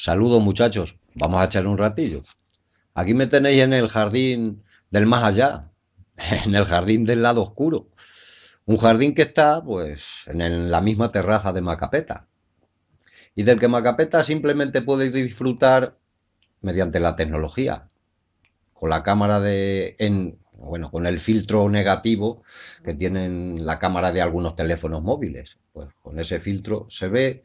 Saludos muchachos, vamos a echar un ratillo. Aquí me tenéis en el jardín del más allá, en el jardín del lado oscuro. Un jardín que está, pues, en, la misma terraza de Macapeta. Y del que Macapeta simplemente puede disfrutar mediante la tecnología. Con la cámara de. En, bueno, con el filtro negativo que tienen la cámara de algunos teléfonos móviles. Pues con ese filtro se ve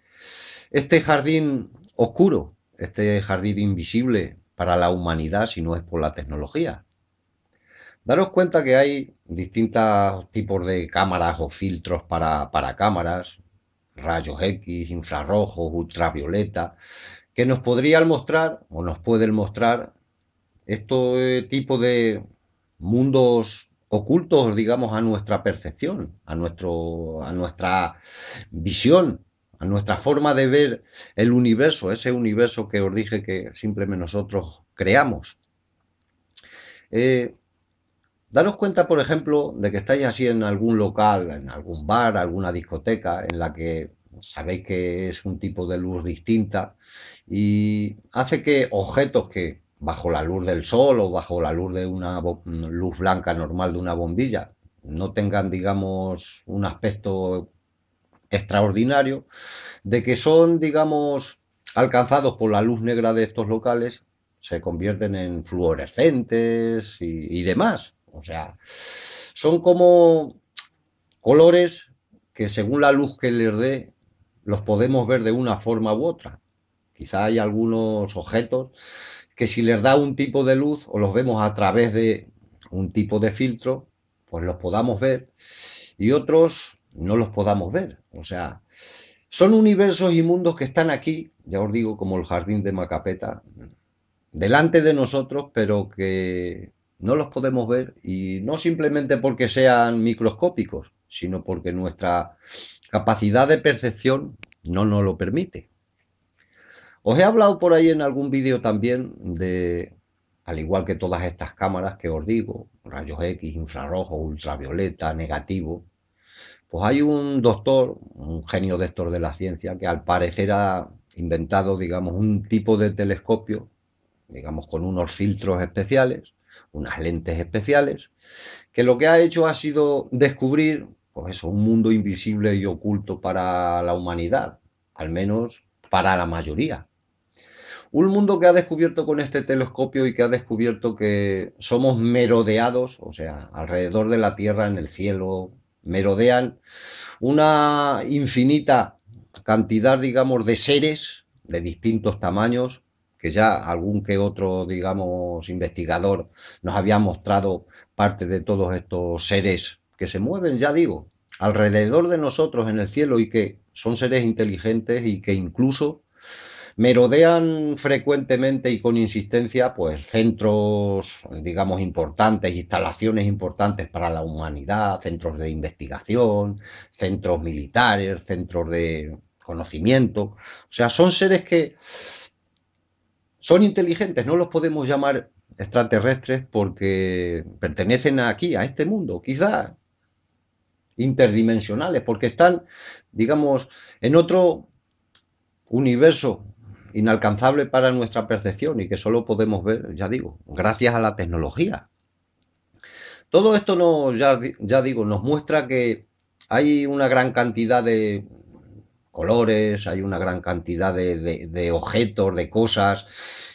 este jardín oscuro este jardín invisible para la humanidad si no es por la tecnología. Daros cuenta que hay distintos tipos de cámaras o filtros para, para cámaras, rayos X, infrarrojos, ultravioleta, que nos podrían mostrar o nos pueden mostrar este tipo de mundos ocultos, digamos, a nuestra percepción, a, nuestro, a nuestra visión nuestra forma de ver el universo, ese universo que os dije que simplemente nosotros creamos. Eh, daros cuenta, por ejemplo, de que estáis así en algún local, en algún bar, alguna discoteca, en la que sabéis que es un tipo de luz distinta y hace que objetos que bajo la luz del sol o bajo la luz de una luz blanca normal de una bombilla no tengan, digamos, un aspecto extraordinario, de que son, digamos, alcanzados por la luz negra de estos locales, se convierten en fluorescentes y, demás. O sea, son como colores que según la luz que les dé, los podemos ver de una forma u otra. Quizá hay algunos objetos que si les da un tipo de luz o los vemos a través de un tipo de filtro, pues los podamos ver. Y otros no los podamos ver. O sea, son universos y mundos que están aquí, ya os digo, como el jardín de Macapeta, delante de nosotros, pero que no los podemos ver y no simplemente porque sean microscópicos, sino porque nuestra capacidad de percepción no nos lo permite. Os he hablado por ahí en algún vídeo también de, al igual que todas estas cámaras que os digo, rayos X, infrarrojo, ultravioleta, negativo, pues hay un doctor, un genio de de la ciencia, que al parecer ha inventado, digamos, un tipo de telescopio, digamos, con unos filtros especiales, unas lentes especiales, que lo que ha hecho ha sido descubrir, pues eso, un mundo invisible y oculto para la humanidad, al menos para la mayoría. Un mundo que ha descubierto con este telescopio y que ha descubierto que somos merodeados, o sea, alrededor de la Tierra, en el cielo, merodean una infinita cantidad, digamos, de seres de distintos tamaños, que ya algún que otro, digamos, investigador nos había mostrado parte de todos estos seres que se mueven, ya digo, alrededor de nosotros en el cielo y que son seres inteligentes y que incluso Merodean frecuentemente y con insistencia, pues, centros, digamos, importantes, instalaciones importantes para la humanidad, centros de investigación, centros militares, centros de conocimiento. O sea, son seres que son inteligentes, no los podemos llamar extraterrestres porque pertenecen aquí, a este mundo, quizás interdimensionales, porque están, digamos, en otro universo inalcanzable para nuestra percepción y que solo podemos ver, ya digo, gracias a la tecnología. Todo esto nos, ya, digo, nos muestra que hay una gran cantidad de colores, hay una gran cantidad de, objetos, de cosas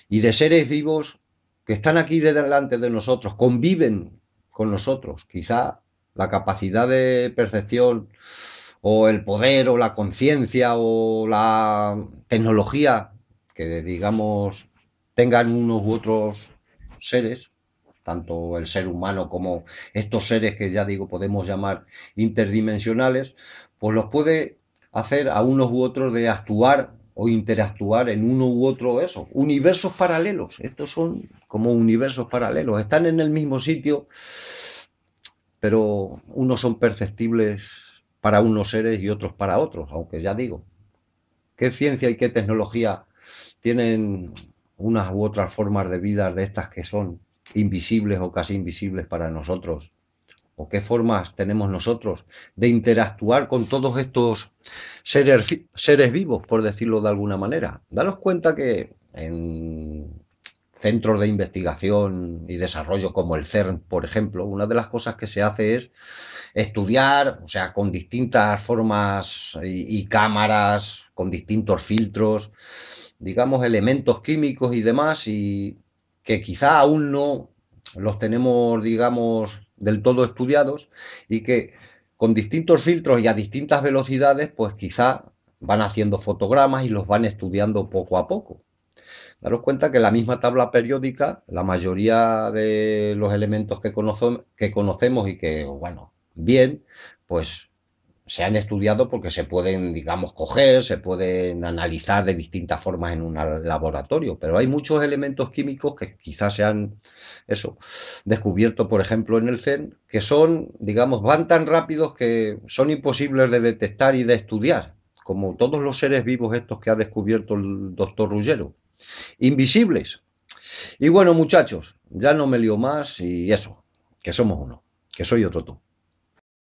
y de seres vivos que están aquí delante de nosotros, conviven con nosotros. Quizá la capacidad de percepción o el poder o la conciencia o la tecnología que digamos tengan unos u otros seres, tanto el ser humano como estos seres que ya digo podemos llamar interdimensionales, pues los puede hacer a unos u otros de actuar o interactuar en uno u otro eso, universos paralelos, estos son como universos paralelos, están en el mismo sitio, pero unos son perceptibles para unos seres y otros para otros, aunque ya digo, ¿qué ciencia y qué tecnología tienen unas u otras formas de vida de estas que son invisibles o casi invisibles para nosotros? ¿O qué formas tenemos nosotros de interactuar con todos estos seres, seres vivos, por decirlo de alguna manera? Daros cuenta que en centros de investigación y desarrollo como el CERN, por ejemplo, una de las cosas que se hace es estudiar, o sea, con distintas formas y cámaras, con distintos filtros, digamos, elementos químicos y demás, y que quizá aún no los tenemos, digamos, del todo estudiados, y que con distintos filtros y a distintas velocidades, pues quizá van haciendo fotogramas y los van estudiando poco a poco. Daros cuenta que la misma tabla periódica, la mayoría de los elementos que, que conocemos y que, bueno, bien, pues se han estudiado porque se pueden, digamos, coger, se pueden analizar de distintas formas en un laboratorio, pero hay muchos elementos químicos que quizás se han, eso, descubierto, por ejemplo, en el CEN, que son, digamos, van tan rápidos que son imposibles de detectar y de estudiar, como todos los seres vivos estos que ha descubierto el doctor Ruggero. Invisibles. Y bueno, muchachos, ya no me lío más y eso, que somos uno, que soy otro tú.